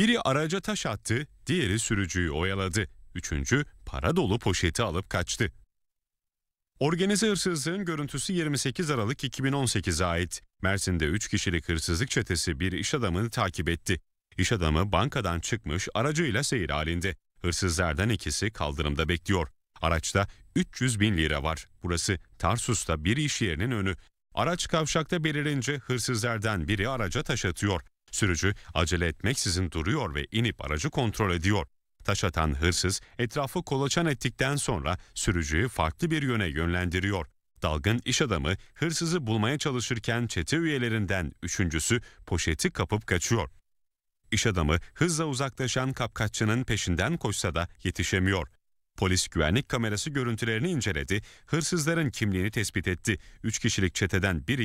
Biri araca taş attı, diğeri sürücüyü oyaladı. Üçüncü para dolu poşeti alıp kaçtı. Organize hırsızlığın görüntüsü 28 Aralık 2018'e ait. Mersin'de 3 kişilik hırsızlık çetesi bir iş adamını takip etti. İş adamı bankadan çıkmış aracıyla seyir halinde. Hırsızlardan ikisi kaldırımda bekliyor. Araçta 300 bin lira var. Burası Tarsus'ta bir iş yerinin önü. Araç kavşakta belirince hırsızlardan biri araca taş atıyor. Sürücü acele etmeksizin duruyor ve inip aracı kontrol ediyor. Taş atan hırsız etrafı kolaçan ettikten sonra sürücüyü farklı bir yöne yönlendiriyor. Dalgın iş adamı hırsızı bulmaya çalışırken çete üyelerinden üçüncüsü poşeti kapıp kaçıyor. İş adamı hızla uzaklaşan kapkaççının peşinden koşsa da yetişemiyor. Polis güvenlik kamerası görüntülerini inceledi, hırsızların kimliğini tespit etti. Üç kişilik çeteden biri